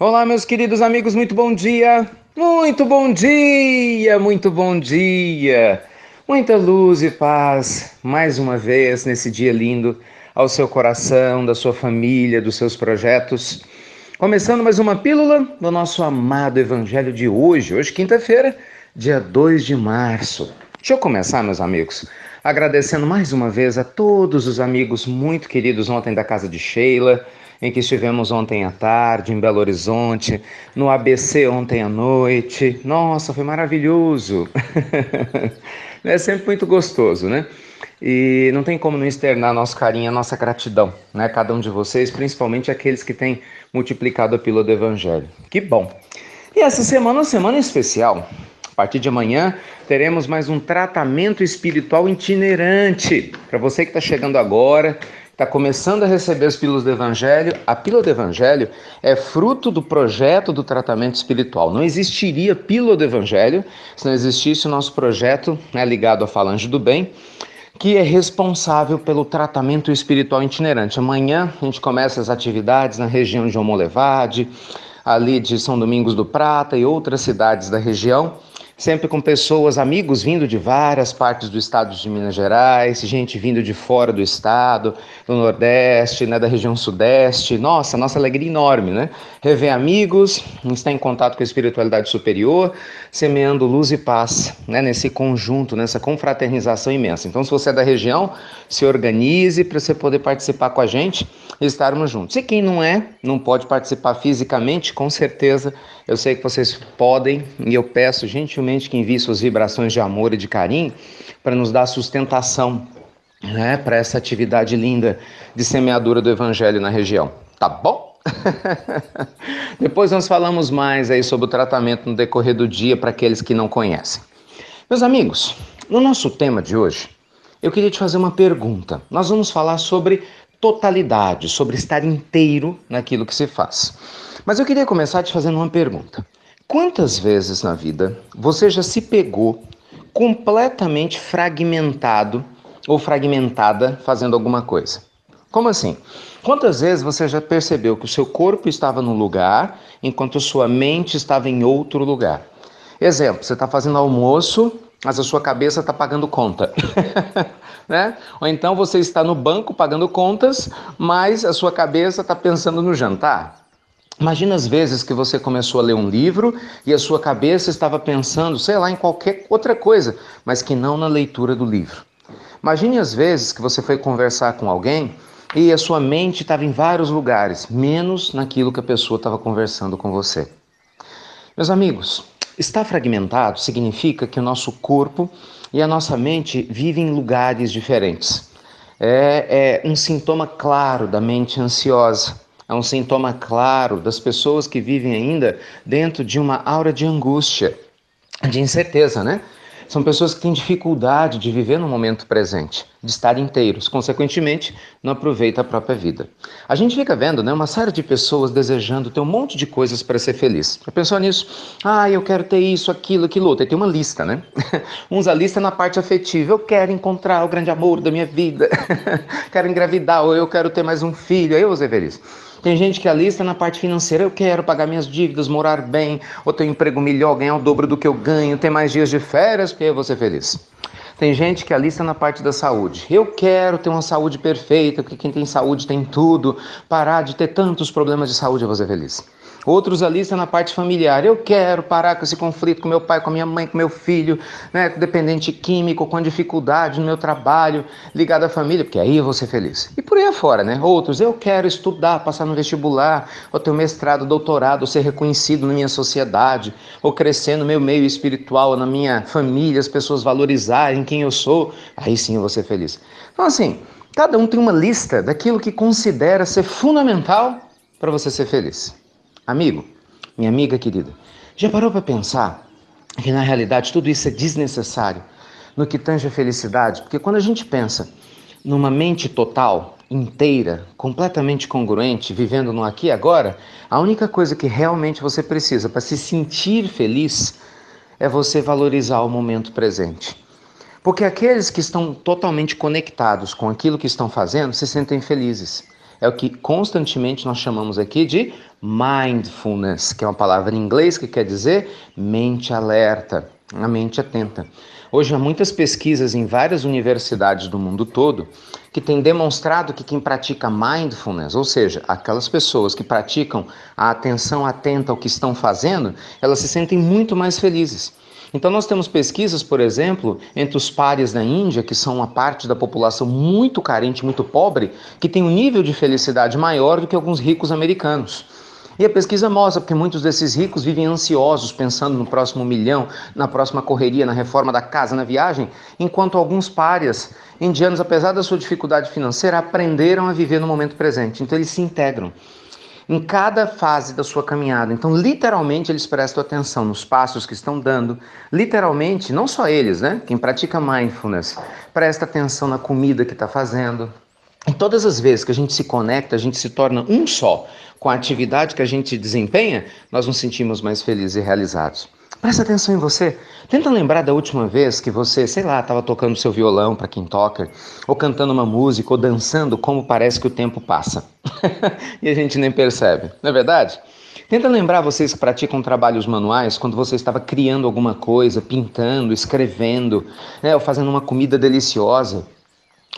Olá, meus queridos amigos, muito bom dia! Muito bom dia, muito bom dia! Muita luz e paz mais uma vez nesse dia lindo ao seu coração, da sua família, dos seus projetos. Começando mais uma pílula do nosso amado Evangelho de hoje, hoje quinta-feira, dia 2 de março. Deixa eu começar, meus amigos, agradecendo mais uma vez a todos os amigos muito queridos ontem da casa de Sheila, em que estivemos ontem à tarde, em Belo Horizonte, no ABC ontem à noite. Nossa, foi maravilhoso! é sempre muito gostoso, né? E não tem como não externar nosso carinho, a nossa gratidão, né? Cada um de vocês, principalmente aqueles que têm multiplicado a pílula do Evangelho. Que bom! E essa semana é uma semana especial. A partir de amanhã teremos mais um tratamento espiritual itinerante. Para você que está chegando agora, está começando a receber as pílulas do Evangelho, a pílula do Evangelho é fruto do projeto do tratamento espiritual. Não existiria pílula do Evangelho se não existisse o nosso projeto né, ligado à Falange do Bem, que é responsável pelo tratamento espiritual itinerante. Amanhã a gente começa as atividades na região de Homolevade, ali de São Domingos do Prata e outras cidades da região sempre com pessoas, amigos vindo de várias partes do estado de Minas Gerais, gente vindo de fora do estado, do Nordeste, né, da região Sudeste. Nossa, nossa alegria enorme, né? Rever amigos, estar em contato com a espiritualidade superior, semeando luz e paz, né, nesse conjunto, nessa confraternização imensa. Então, se você é da região, se organize para você poder participar com a gente e estarmos juntos. E quem não é, não pode participar fisicamente, com certeza, eu sei que vocês podem e eu peço gentilmente que envie suas vibrações de amor e de carinho para nos dar sustentação né, para essa atividade linda de semeadura do Evangelho na região. Tá bom? Depois nós falamos mais aí sobre o tratamento no decorrer do dia para aqueles que não conhecem. Meus amigos, no nosso tema de hoje, eu queria te fazer uma pergunta. Nós vamos falar sobre totalidade, sobre estar inteiro naquilo que se faz. Mas eu queria começar te fazendo uma pergunta. Quantas vezes na vida você já se pegou completamente fragmentado ou fragmentada fazendo alguma coisa? Como assim? Quantas vezes você já percebeu que o seu corpo estava num lugar enquanto sua mente estava em outro lugar? Exemplo, você está fazendo almoço, mas a sua cabeça está pagando conta. né? Ou então você está no banco pagando contas, mas a sua cabeça está pensando no jantar. Imagina as vezes que você começou a ler um livro e a sua cabeça estava pensando, sei lá, em qualquer outra coisa, mas que não na leitura do livro. Imagine as vezes que você foi conversar com alguém e a sua mente estava em vários lugares, menos naquilo que a pessoa estava conversando com você. Meus amigos, estar fragmentado significa que o nosso corpo e a nossa mente vivem em lugares diferentes. É, é um sintoma claro da mente ansiosa é um sintoma claro das pessoas que vivem ainda dentro de uma aura de angústia, de incerteza, né? São pessoas que têm dificuldade de viver no momento presente, de estar inteiros, consequentemente, não aproveita a própria vida. A gente fica vendo né, uma série de pessoas desejando ter um monte de coisas para ser feliz. Já pensou nisso? Ah, eu quero ter isso, aquilo, aquilo outro. E tem uma lista, né? Uns a lista na parte afetiva. Eu quero encontrar o grande amor da minha vida. quero engravidar, ou eu quero ter mais um filho. Aí eu vou ver isso. Tem gente que alista na parte financeira, eu quero pagar minhas dívidas, morar bem, ou ter um emprego melhor, ganhar o dobro do que eu ganho, ter mais dias de férias, porque eu vou ser feliz. Tem gente que alista na parte da saúde. Eu quero ter uma saúde perfeita, porque quem tem saúde tem tudo. Parar de ter tantos problemas de saúde, eu vou ser feliz. Outros ali estão na parte familiar. Eu quero parar com esse conflito com meu pai, com minha mãe, com meu filho, né, dependente químico, com dificuldade no meu trabalho, ligado à família, porque aí eu vou ser feliz. E por aí afora, né? Outros, eu quero estudar, passar no vestibular, ou ter um mestrado, doutorado, ou ser reconhecido na minha sociedade, ou crescer no meu meio espiritual, na minha família, as pessoas valorizarem quem eu sou. Aí sim eu vou ser feliz. Então, assim, cada um tem uma lista daquilo que considera ser fundamental para você ser feliz. Amigo, minha amiga querida, já parou para pensar que na realidade tudo isso é desnecessário no que tange a felicidade? Porque quando a gente pensa numa mente total, inteira, completamente congruente, vivendo no aqui e agora, a única coisa que realmente você precisa para se sentir feliz é você valorizar o momento presente. Porque aqueles que estão totalmente conectados com aquilo que estão fazendo se sentem felizes. É o que constantemente nós chamamos aqui de mindfulness, que é uma palavra em inglês que quer dizer mente alerta, a mente atenta. Hoje há muitas pesquisas em várias universidades do mundo todo que têm demonstrado que quem pratica mindfulness, ou seja, aquelas pessoas que praticam a atenção atenta ao que estão fazendo, elas se sentem muito mais felizes. Então, nós temos pesquisas, por exemplo, entre os pares na Índia, que são uma parte da população muito carente, muito pobre, que tem um nível de felicidade maior do que alguns ricos americanos. E a pesquisa mostra que muitos desses ricos vivem ansiosos, pensando no próximo milhão, na próxima correria, na reforma da casa, na viagem, enquanto alguns pares indianos, apesar da sua dificuldade financeira, aprenderam a viver no momento presente. Então, eles se integram em cada fase da sua caminhada. Então, literalmente, eles prestam atenção nos passos que estão dando. Literalmente, não só eles, né? Quem pratica mindfulness presta atenção na comida que está fazendo. E todas as vezes que a gente se conecta, a gente se torna um só com a atividade que a gente desempenha, nós nos sentimos mais felizes e realizados. Presta atenção em você. Tenta lembrar da última vez que você, sei lá, estava tocando seu violão para quem toca, ou cantando uma música, ou dançando, como parece que o tempo passa. e a gente nem percebe, não é verdade? Tenta lembrar vocês que praticam trabalhos manuais quando você estava criando alguma coisa, pintando, escrevendo, né, ou fazendo uma comida deliciosa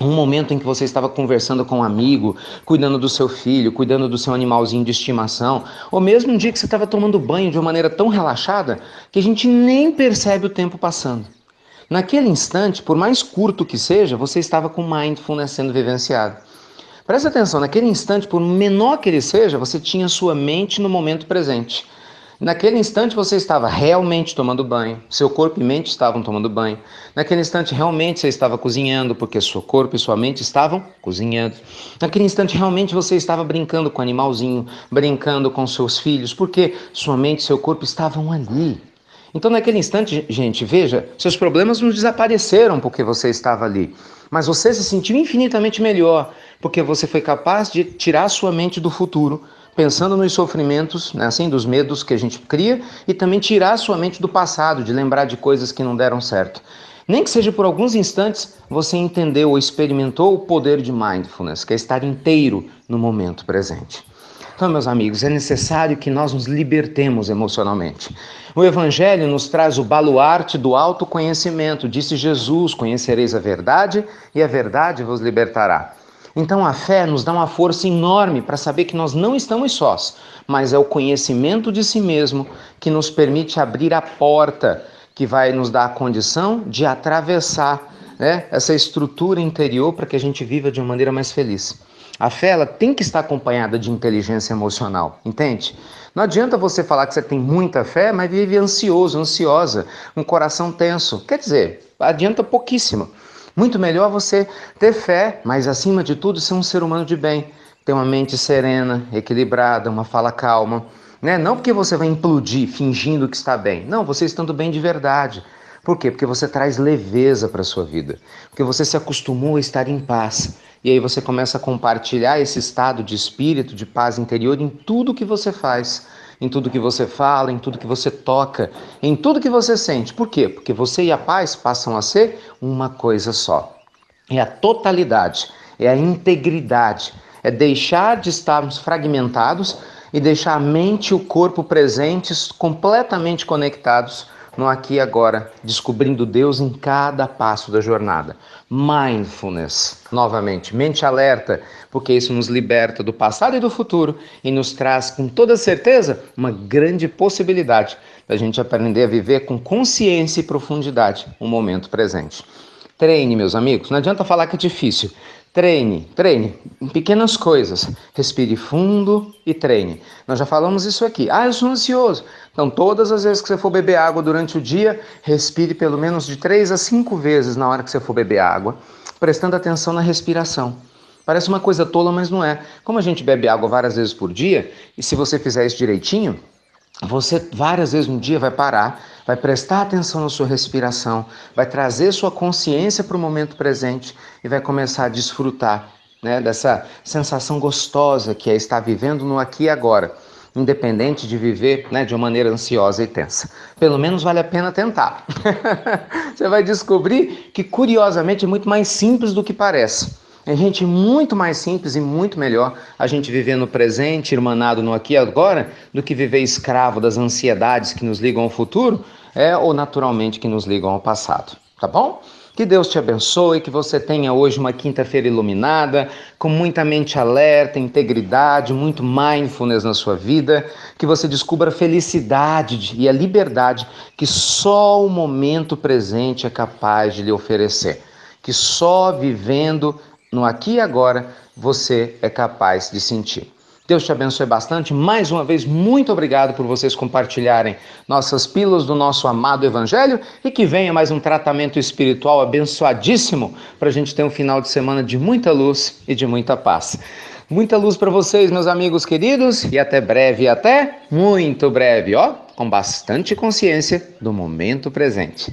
um momento em que você estava conversando com um amigo, cuidando do seu filho, cuidando do seu animalzinho de estimação, ou mesmo um dia que você estava tomando banho de uma maneira tão relaxada que a gente nem percebe o tempo passando. Naquele instante, por mais curto que seja, você estava com o mindfulness sendo vivenciado. Presta atenção, naquele instante, por menor que ele seja, você tinha sua mente no momento presente. Naquele instante você estava realmente tomando banho, seu corpo e mente estavam tomando banho. Naquele instante realmente você estava cozinhando, porque seu corpo e sua mente estavam cozinhando. Naquele instante realmente você estava brincando com o animalzinho, brincando com seus filhos, porque sua mente e seu corpo estavam ali. Então, naquele instante, gente, veja, seus problemas não desapareceram porque você estava ali, mas você se sentiu infinitamente melhor porque você foi capaz de tirar sua mente do futuro pensando nos sofrimentos, né, assim, dos medos que a gente cria e também tirar a sua mente do passado, de lembrar de coisas que não deram certo. Nem que seja por alguns instantes, você entendeu ou experimentou o poder de mindfulness, que é estar inteiro no momento presente. Então, meus amigos, é necessário que nós nos libertemos emocionalmente. O Evangelho nos traz o baluarte do autoconhecimento. Disse Jesus: Conhecereis a verdade e a verdade vos libertará. Então a fé nos dá uma força enorme para saber que nós não estamos sós, mas é o conhecimento de si mesmo que nos permite abrir a porta que vai nos dar a condição de atravessar né, essa estrutura interior para que a gente viva de uma maneira mais feliz. A fé ela tem que estar acompanhada de inteligência emocional, entende? Não adianta você falar que você tem muita fé, mas vive ansioso, ansiosa, um coração tenso. Quer dizer, adianta pouquíssimo. Muito melhor você ter fé, mas acima de tudo ser um ser humano de bem, ter uma mente serena, equilibrada, uma fala calma. Né? Não porque você vai implodir fingindo que está bem. Não, você estando bem de verdade. Por quê? Porque você traz leveza para a sua vida. Porque você se acostumou a estar em paz. E aí você começa a compartilhar esse estado de espírito, de paz interior em tudo que você faz em tudo que você fala, em tudo que você toca, em tudo que você sente. Por quê? Porque você e a paz passam a ser uma coisa só. É a totalidade, é a integridade, é deixar de estarmos fragmentados e deixar a mente e o corpo presentes, completamente conectados no aqui e agora, descobrindo Deus em cada passo da jornada. Mindfulness, novamente, mente alerta, porque isso nos liberta do passado e do futuro e nos traz com toda certeza uma grande possibilidade da gente aprender a viver com consciência e profundidade o momento presente. Treine, meus amigos, não adianta falar que é difícil. Treine, treine em pequenas coisas. Respire fundo e treine. Nós já falamos isso aqui. Ah, eu sou ansioso. Então, todas as vezes que você for beber água durante o dia, respire pelo menos de três a cinco vezes na hora que você for beber água, prestando atenção na respiração. Parece uma coisa tola, mas não é. Como a gente bebe água várias vezes por dia, e se você fizer isso direitinho, você várias vezes no dia vai parar, vai prestar atenção na sua respiração, vai trazer sua consciência para o momento presente e vai começar a desfrutar né, dessa sensação gostosa que é estar vivendo no aqui e agora, independente de viver né, de uma maneira ansiosa e tensa. Pelo menos vale a pena tentar. Você vai descobrir que, curiosamente, é muito mais simples do que parece. É gente muito mais simples e muito melhor a gente viver no presente, irmanado no aqui e agora, do que viver escravo das ansiedades que nos ligam ao futuro, é ou naturalmente que nos ligam ao passado, tá bom? Que Deus te abençoe, que você tenha hoje uma quinta-feira iluminada, com muita mente alerta, integridade, muito mindfulness na sua vida, que você descubra a felicidade e a liberdade que só o momento presente é capaz de lhe oferecer, que só vivendo no aqui e agora você é capaz de sentir. Deus te abençoe bastante. Mais uma vez, muito obrigado por vocês compartilharem nossas pílulas do nosso amado Evangelho e que venha mais um tratamento espiritual abençoadíssimo para a gente ter um final de semana de muita luz e de muita paz. Muita luz para vocês, meus amigos queridos, e até breve, até muito breve, ó, com bastante consciência do momento presente.